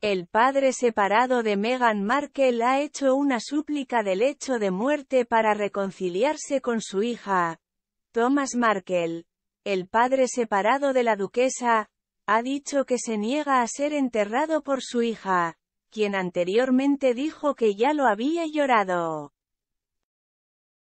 El padre separado de Meghan Markle ha hecho una súplica del hecho de muerte para reconciliarse con su hija. Thomas Markle, el padre separado de la duquesa, ha dicho que se niega a ser enterrado por su hija, quien anteriormente dijo que ya lo había llorado.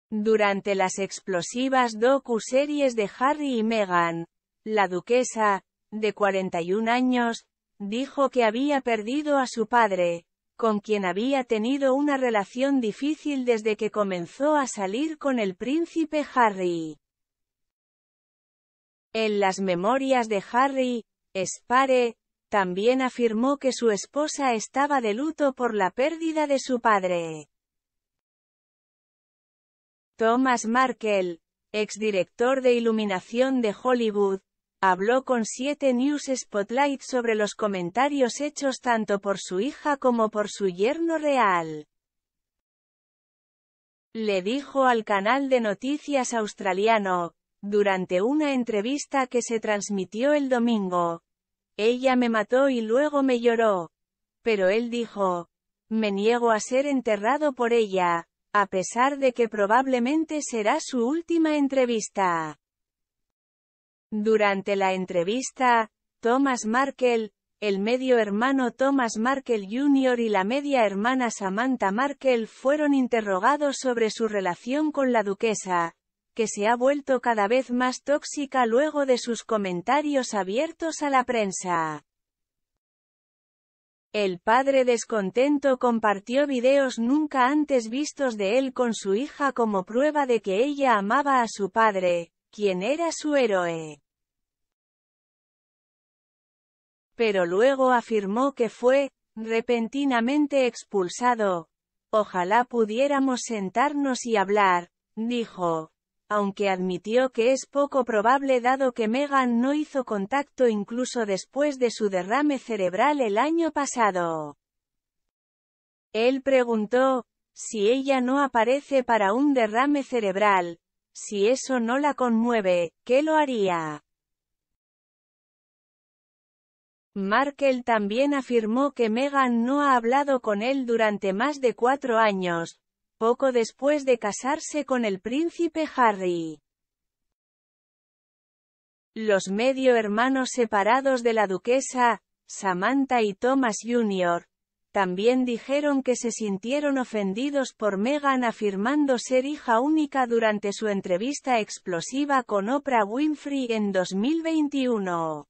Durante las explosivas docu-series de Harry y Meghan, la duquesa, de 41 años, Dijo que había perdido a su padre, con quien había tenido una relación difícil desde que comenzó a salir con el príncipe Harry. En las memorias de Harry, Spare, también afirmó que su esposa estaba de luto por la pérdida de su padre. Thomas Markle, exdirector de iluminación de Hollywood, habló con 7 News Spotlight sobre los comentarios hechos tanto por su hija como por su yerno real. Le dijo al canal de noticias australiano, durante una entrevista que se transmitió el domingo. Ella me mató y luego me lloró. Pero él dijo, me niego a ser enterrado por ella, a pesar de que probablemente será su última entrevista. Durante la entrevista, Thomas Markle, el medio hermano Thomas Markle Jr. y la media hermana Samantha Markle fueron interrogados sobre su relación con la duquesa, que se ha vuelto cada vez más tóxica luego de sus comentarios abiertos a la prensa. El padre descontento compartió videos nunca antes vistos de él con su hija como prueba de que ella amaba a su padre, Quién era su héroe. Pero luego afirmó que fue, repentinamente expulsado. Ojalá pudiéramos sentarnos y hablar, dijo, aunque admitió que es poco probable dado que Megan no hizo contacto incluso después de su derrame cerebral el año pasado. Él preguntó, si ella no aparece para un derrame cerebral, si eso no la conmueve, ¿qué lo haría? Markel también afirmó que Meghan no ha hablado con él durante más de cuatro años, poco después de casarse con el príncipe Harry. Los medio hermanos separados de la duquesa, Samantha y Thomas Jr., también dijeron que se sintieron ofendidos por Meghan afirmando ser hija única durante su entrevista explosiva con Oprah Winfrey en 2021.